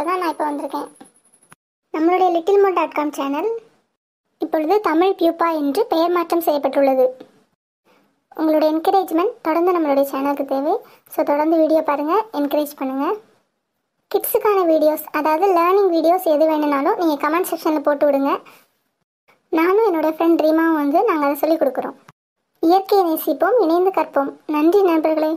சேனலில் தான் நான் இப்போ வந்திருக்கேன் நம்மளுடைய லிட்டில் மோ டாட் காம் சேனல் இப்பொழுது தமிழ் பியூப்பா என்று பெயர் மாற்றம் செய்யப்பட்டுள்ளது உங்களுடைய என்கரேஜ்மெண்ட் தொடர்ந்து நம்மளுடைய சேனலுக்கு தேவை ஸோ தொடர்ந்து வீடியோ பாருங்கள் என்கரேஜ் பண்ணுங்கள் கிட்ஸுக்கான வீடியோஸ் அதாவது லேர்னிங் வீடியோஸ் எது வேணும்னாலும் நீங்கள் கமெண்ட் செக்ஷனில் போட்டு விடுங்க நானும் என்னோடய ஃப்ரெண்ட் ட்ரீமாவும் வந்து நாங்கள் அதை சொல்லிக் கொடுக்குறோம் இயற்கையை நேசிப்போம் இணைந்து கற்போம் நன்றி நண்பர்களே